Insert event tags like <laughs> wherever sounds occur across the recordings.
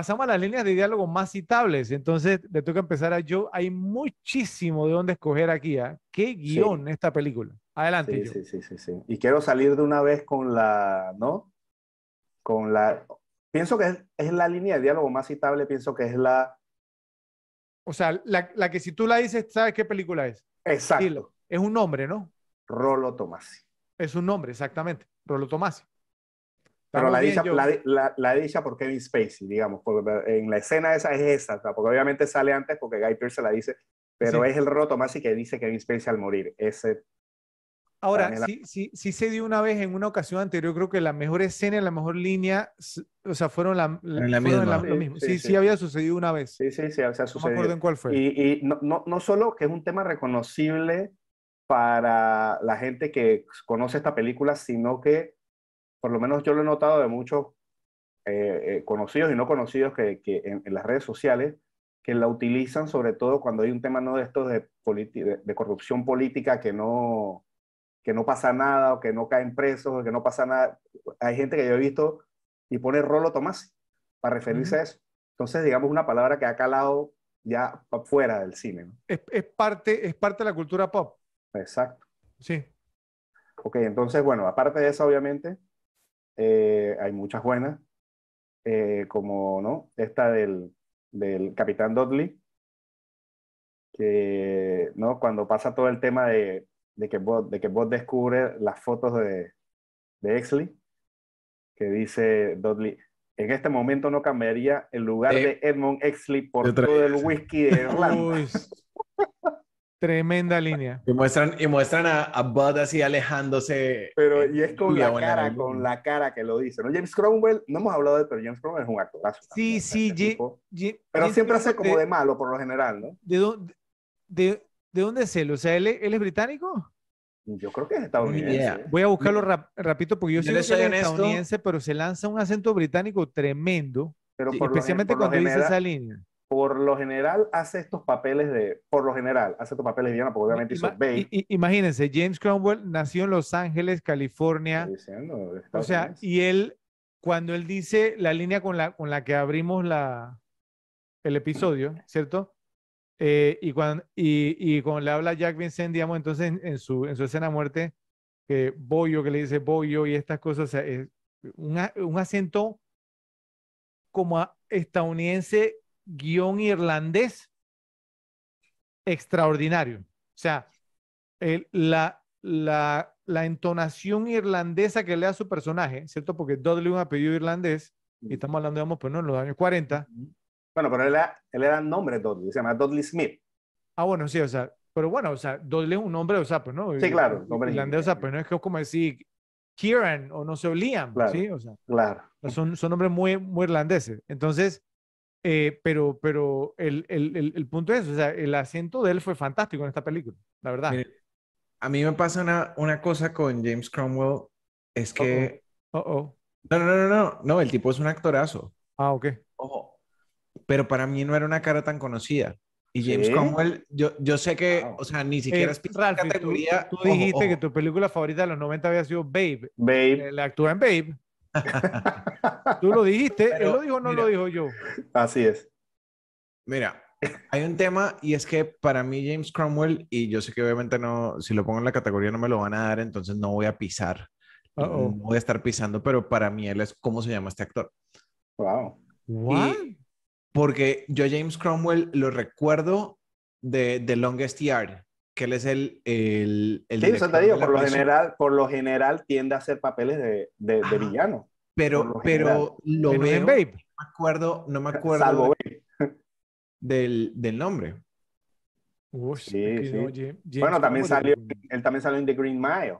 pasamos a las líneas de diálogo más citables. Entonces, le toca empezar a yo Hay muchísimo de dónde escoger aquí. a ¿ah? ¿Qué guión esta película? Adelante, sí, Sí, sí, sí, Y quiero salir de una vez con la, ¿no? Con la... Pienso que es, la línea de diálogo más citable, pienso que es la... O sea, la, que si tú la dices, ¿sabes qué película es? Exacto. Es un nombre, ¿no? Rolo Tomasi. Es un nombre, exactamente. Rolo Tomasi. Pero la dicha, la, la, dicha, por Kevin Spacey, digamos, porque en la escena esa es esa, porque obviamente sale antes porque Guy Pearce la dice, pero es el roto más y que dice Kevin Spacey al morir. Ese, Ahora, si sí, sí, se dio una vez en una ocasión anterior, creo que la mejor escena, la mejor línea, o sea, fueron la, la, lo mismo. Sí, sí, había sucedido una vez. Sí, sí, sí, o sea, sucedió. No me acuerdo en cuál fue. Y, y no, no, no solo que es un tema reconocible para la gente que conoce esta película, sino que por lo menos yo lo he notado de muchos eh, eh, conocidos y no conocidos que, en, las redes sociales, que la utilizan sobre todo cuando hay un tema no de estos de, de, corrupción política que no, que no pasa nada o que no caen presos o que no pasa nada. Hay gente que yo he visto y pone Rolo Tomás para referirse a eso. Entonces, digamos, una palabra que ha calado ya fuera del cine. Es, es, parte, es parte de la cultura pop. Exacto. Sí. Ok, entonces, bueno, aparte de eso, obviamente, eh, hay muchas buenas, eh, como ¿no? esta del, del Capitán dodley que ¿no? cuando pasa todo el tema de, de que, Bob de que descubre las fotos de, de Exley, que dice Dudley, en este momento no cambiaría el lugar de Edmund Exley por todo el whisky de Irlanda. Tremenda línea. Y muestran, y muestran a, Bud así alejándose. Pero y es con la cara, con la cara que lo dice. James Cromwell, no hemos hablado de él, pero James Cromwell es un actorazo. Sí, sí, este pero siempre hace como de, malo por lo general, ¿no? ¿De dónde, es él? O sea, ¿él, es británico? Yo creo que es estadounidense. Voy a buscarlo rapidito porque yo, sé que es estadounidense, pero se lanza un acento británico tremendo, especialmente cuando dice esa línea por lo general hace estos papeles de, por lo general hace estos papeles de porque obviamente hizo imagínense, James Cromwell nació en Los Ángeles, California. o sea, y él, cuando él dice la línea con la, con la que abrimos la, el episodio, ¿cierto? Eh, y, cuando, y, y cuando le habla Jack Vincent, digamos, entonces en, su, en su escena muerte, que Boyo, que le dice Boyo y estas cosas, es un, un acento como estadounidense guión irlandés extraordinario. O sea, la, la, la, entonación irlandesa que le da su personaje, ¿cierto? Porque Dudley un apellido irlandés, y estamos hablando, digamos, pues no, en los años 40. Bueno, pero él era, él era nombre Dudley, se llama Dudley Smith. Ah, bueno, sí, o sea, pero bueno, o sea, Dudley es un nombre, o sea, pues no. Sí, claro, irlandés, o sea, no es que es como decir Kieran o no se olían, ¿sí? O sea, claro. Son, son nombres muy, muy irlandeses. Entonces, eh, pero pero el, el, el, punto es, o sea, el acento de él fue fantástico en esta película, la verdad. a mí me pasa una, una, cosa con James Cromwell, es que... No, no, no, no, no, el tipo es un actorazo. Ah, ok. Ojo. Pero para mí no era una cara tan conocida. Y James Cromwell, yo, yo sé que, o sea, ni eh, siquiera es categoría. Tú, dijiste que tu película favorita de los 90 había sido Babe. Babe. Él eh, actúa en Babe. Tú lo dijiste, él lo dijo, no lo dijo yo. Así es. Mira, hay un tema y es que para mí James Cromwell, y yo sé que obviamente no, si lo pongo en la categoría no me lo van a dar, entonces no voy a pisar. No voy a estar pisando, pero para mí él es, ¿cómo se llama este actor? Wow. ¿What? porque yo James Cromwell lo recuerdo de The Longest Yard, que él es el... el, el sí, por, lo general, por lo general tiende a hacer papeles de, de, villano. Pero, pero lo veo, No me acuerdo, no me acuerdo del, del, nombre. Uy, sí, bueno, también salió, él también salió en The Green Mile.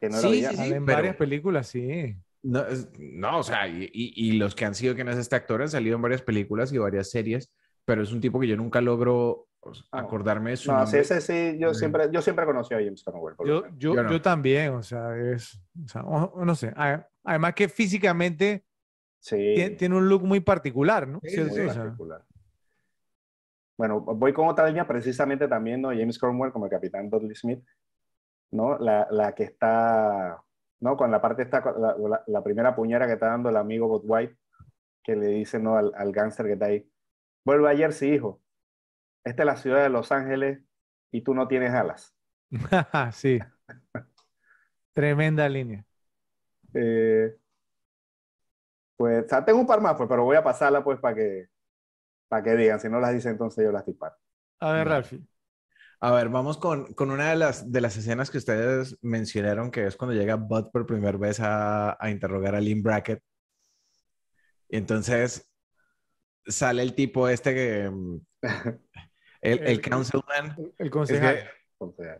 Que no sí, sí, en varias películas, sí. No, no, o sea, y, y, los que han sido que no es este actor han salido en varias películas y varias series, pero es un tipo que yo nunca logro Ah, acordarme de su yo siempre, yo siempre conocí a James Cromwell Yo, yo, también, o sea, es, o no sé. Además que físicamente sí. tiene, un look muy particular, ¿no? Sí, muy particular. Bueno, voy con otra línea precisamente también, ¿no? James Cromwell como el capitán Dudley Smith, ¿no? La, la, que está, ¿no? Con la parte está, la, primera puñera que está dando el amigo Bob White, que le dice, ¿no? Al, al gángster que está ahí. Vuelve ayer, sí, hijo esta es la ciudad de Los Ángeles y tú no tienes alas. <laughs> sí. Tremenda línea. Eh, pues, tengo un par más, pues, pero voy a pasarla, pues, para que, que digan. Si no las dice, entonces yo las disparo. A ver, Ralfi. A ver, vamos con, una de las, de las escenas que ustedes mencionaron, que es cuando llega Bud por primera vez a, a interrogar a Lynn Brackett. Y entonces sale el tipo este que... <laughs> El, el, councilman. El, concejal.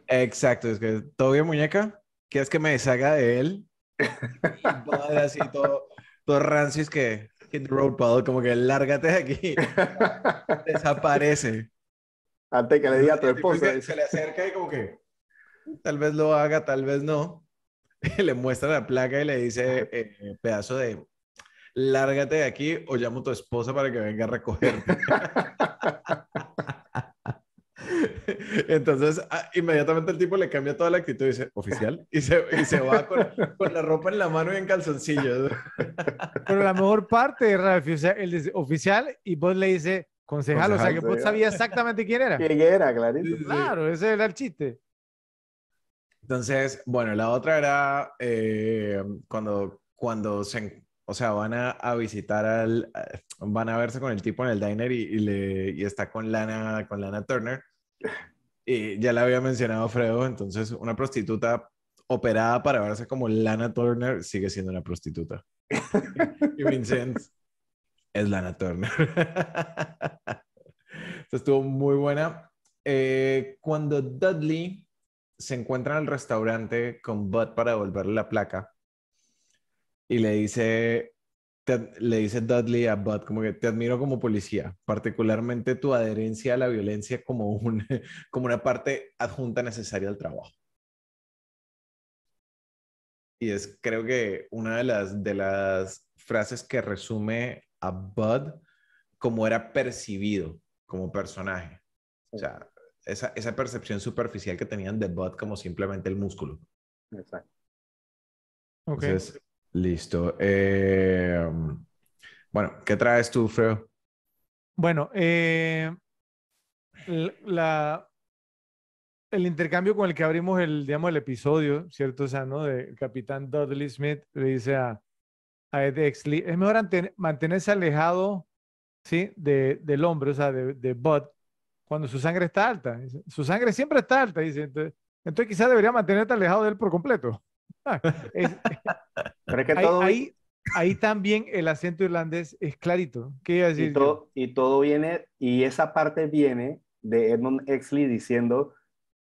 exacto, es que, ¿todo bien, muñeca? ¿Quieres que me deshaga de él? Y todo así, todo, todo rancio, es que, hit road, como que lárgate de aquí. Desaparece. Antes que le diga a tu esposa. Se le acerca y como que, tal vez lo haga, tal vez no. <laughs> le muestra la placa y le dice, eh, pedazo de, lárgate de aquí o llamo a tu esposa para que venga a recoger <laughs> Entonces, ah, inmediatamente el tipo le cambia toda la actitud y dice, oficial, y se, va con, la ropa en la mano y en calzoncillos. Pero la mejor parte de oficial, y vos le dice, concejal, o sea, que vos sabía exactamente quién era. Quién era, clarito. Claro, ese era el chiste. Entonces, bueno, la otra era eh, cuando, cuando se, o sea, van a, visitar al, eh, van a verse con el tipo en el diner y, le, está con Lana, con Lana Turner. Y ya la había mencionado Fredo, entonces una prostituta operada para verse como Lana Turner sigue siendo una prostituta. y Vincent es Lana Turner. estuvo muy buena. Eh, cuando Dudley se encuentra en el restaurante con Bud para devolverle la placa y le dice, le dice Dudley a Bud, como que te admiro como policía, particularmente tu adherencia a la violencia como, un, <laughs> como una parte adjunta necesaria al trabajo. Y es, creo que una de las, de las frases que resume a Bud como era percibido como personaje. O sea, esa, percepción superficial que tenían de Bud como simplemente el músculo. Exacto. Okay. Listo. Em, bueno, ¿qué traes tú, Freo? Bueno, eh, la, el intercambio con el que abrimos el, digamos, el episodio, ¿cierto? O sea, ¿no? De capitán Dudley Smith le dice a, Ed Exley, es mejor mantenerse alejado, ¿sí? del hombre, o sea, de, de Bud, cuando su sangre está alta. su sangre siempre está alta, dice. Entonces, entonces quizás debería mantenerte alejado de él por completo. <laughs> ahí, ahí, también el acento irlandés es clarito. ¿Qué Y, todo viene, y esa parte viene de Edmund Exley diciendo,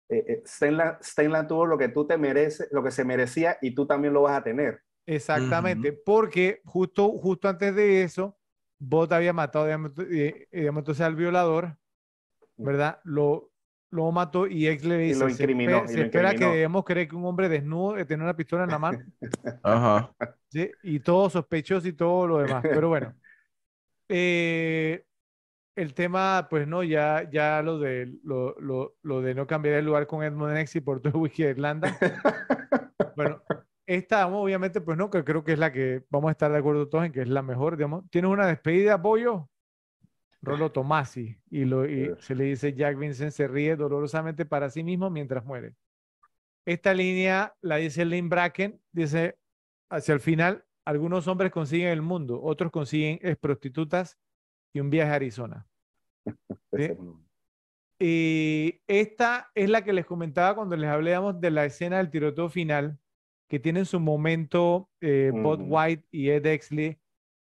eh, eh Stenland, tuvo lo que tú te mereces, lo que se merecía y tú también lo vas a tener. Exactamente, porque justo, justo antes de eso, Bot había matado, digamos, eh, al violador, ¿verdad? Lo, lo mató y ex le dice, lo incriminó, se, espera que debemos creer que un hombre desnudo eh, tiene una pistola en la mano. <laughs> Y todo sospechoso y todo lo demás. Pero bueno, <laughs> eh, el tema, pues no, ya, ya lo, de, lo, lo, lo de no cambiar el lugar con Edmund y por todo Wiki de Irlanda. <laughs> bueno, esta, obviamente, pues no, que creo que es la que vamos a estar de acuerdo todos en que es la mejor. tiene ¿Tienes una despedida, apoyo Rolo Tomasi, y, eh. se le dice Jack Vincent se ríe dolorosamente para sí mismo mientras muere. Esta línea la dice Lynn Bracken, dice hacia el final, algunos hombres consiguen el mundo, otros consiguen prostitutas y un viaje a Arizona. <laughs> Y esta es la que les comentaba cuando les hablábamos de la escena del tiroteo final, que tienen su momento eh, Bob mm. White y Ed Exley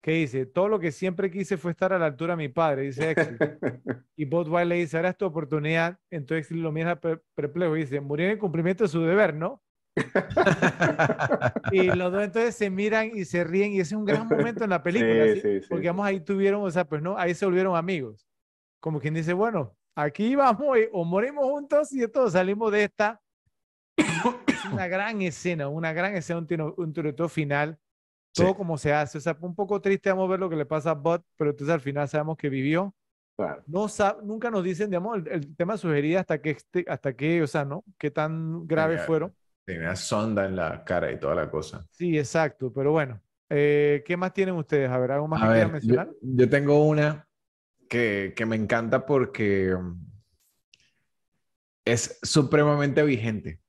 que dice, todo lo que siempre quise fue estar a la altura de mi padre, dice Exil. <laughs> y Bob le dice, ahora es tu oportunidad. Entonces Exil lo mira perplejo y dice, murió en el cumplimiento de su deber, ¿no? <laughs> y los dos entonces se miran y se ríen y ese es un gran momento en la película, porque vamos ahí tuvieron, o sea, pues no, ahí se volvieron amigos. Como quien dice, bueno, aquí vamos o morimos juntos y todo salimos de esta. <coughs> una gran escena, una gran escena, un, un final todo como se hace. O sea, un poco triste, vamos a ver lo que le pasa a Bud, pero entonces al final sabemos que vivió. Claro. No nunca nos dicen, digamos, el, el tema sugerido hasta que, este, hasta que, o sea, ¿no? Qué tan graves fueron. Tenía sonda en la cara y toda la cosa. Sí, exacto, pero bueno. Eh, ¿Qué más tienen ustedes? A ver, ¿algo más que quieran mencionar? Yo, tengo una que, que me encanta porque mm, es supremamente vigente.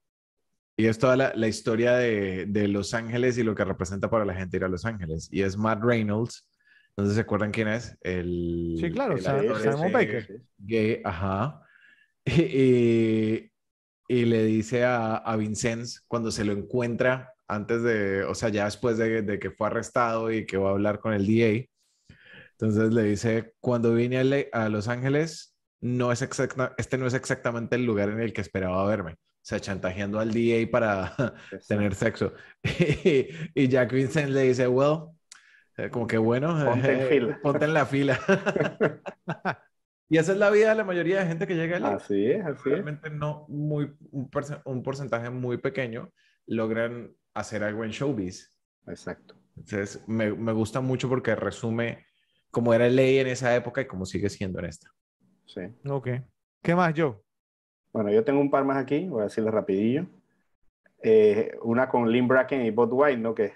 Y es toda la, historia de, Los Ángeles y lo que representa para la gente ir a Los Ángeles. Y es Matt Reynolds. Entonces, ¿se acuerdan quién es? El, sí, claro, o Baker. Gay, ajá. <laughs> Y, le dice a, a cuando se lo encuentra antes de, o sea, ya después de, que fue arrestado y que va a hablar con el DA. Entonces le dice, cuando vine a, Los Ángeles, no es este no es exactamente el lugar en el que esperaba verme sea, chantajeando al DA para <laughs> tener sexo. <laughs> Y, Jack Vincent le dice, well, eh, como que bueno, eh, <laughs> ponte en, la fila. y esa es la vida de la mayoría de gente que llega allí. Así es, así Realmente no muy, un, porcentaje muy pequeño logran hacer algo en showbiz. Exacto. Entonces, me, gusta mucho porque resume cómo era el ley en esa época y cómo sigue siendo en esta. Sí. Ok. ¿Qué más, Joe? Bueno, yo tengo un par más aquí, voy a decirles rapidillo. Eh, una con Lynn Bracken y Bot White, ¿no? Que,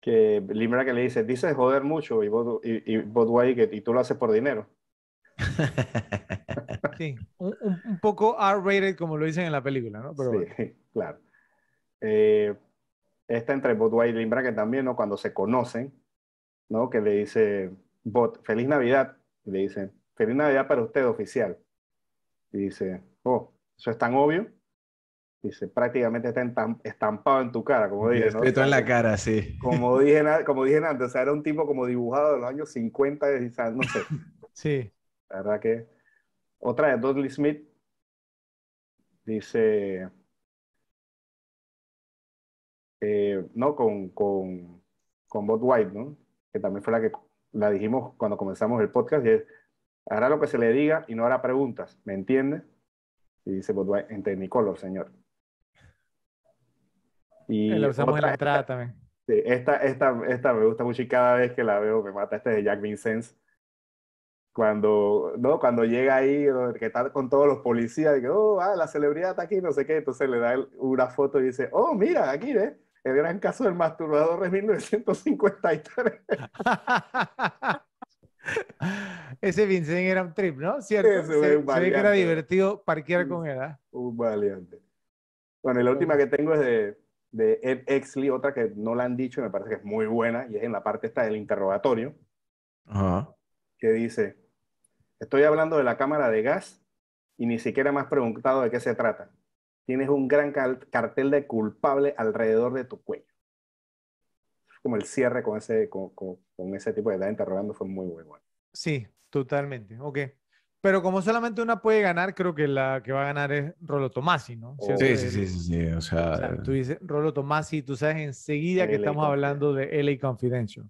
que Bracken le dice, dices joder mucho y Bot, y, White que, y tú lo haces por dinero. <laughs> sí, un, poco R-rated como lo dicen en la película, ¿no? sí, <laughs> claro. Eh, esta entre Bot White y Lynn Bracken también, ¿no? Cuando se conocen, ¿no? Que le dice, Bot, feliz Navidad. le dice, feliz Navidad para usted, oficial. Y dice, oh, eso es tan obvio. Dice, prácticamente está estampado en tu cara, como dije. ¿no? en la cara, sí. Como dije, como dije antes, era un tipo como dibujado de los años 50, no sé. <laughs> Sí. La verdad que... Otra de Dudley Smith dice... Eh, no, con, con, con Bob White, ¿no? Que también fue la que la dijimos cuando comenzamos el podcast, y es, hará lo que se le diga y no hará preguntas, ¿me entiendes? Y dice Budweiser en Technicolor, señor. Y eh, la usamos en la entrada también. Sí, esta, esta, esta me gusta mucho y cada vez que la veo me mata. Este de Jack Vincennes. Cuando, ¿no? cuando llega ahí, eh, que está con todos los policías, y que, oh, ah, la celebridad está aquí, no sé qué. Entonces le da una foto y dice, oh, mira, aquí, ¿ves? El gran caso del masturbador es 1953. <laughs> Ese Vincent era un trip, ¿no? ¿Cierto? se, ve que era divertido parquear con él. ¿ah? Un Bueno, y la última que tengo es de, Ed Exley, otra que no la han dicho y me parece que es muy buena, y es en la parte esta del interrogatorio, que dice, estoy hablando de la cámara de gas y ni siquiera me has preguntado de qué se trata. Tienes un gran cartel de culpable alrededor de tu cuello como el cierre con ese, con, ese tipo de edad interrogando fue muy, bueno. Sí, totalmente. Ok. Pero como solamente una puede ganar, creo que la que va a ganar es Rolo Tomasi, ¿no? Oh. Sí, sí, sí, sí, O sea, tú dices Rolo Tomasi, tú sabes enseguida que estamos hablando de LA Confidential.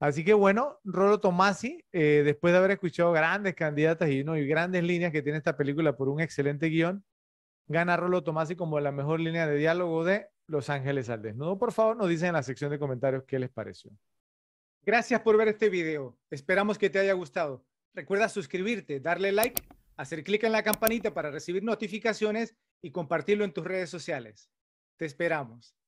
Así que bueno, Rolo Tomasi, eh, después de haber escuchado grandes candidatas y, ¿no? y grandes líneas que tiene esta película por un excelente guión, gana Rolo Tomasi como la mejor línea de diálogo de los Ángeles al Desnudo. Por favor, nos dicen en la sección de comentarios qué les pareció. Gracias por ver este video. Esperamos que te haya gustado. Recuerda suscribirte, darle like, hacer clic en la campanita para recibir notificaciones y compartirlo en tus redes sociales. Te esperamos.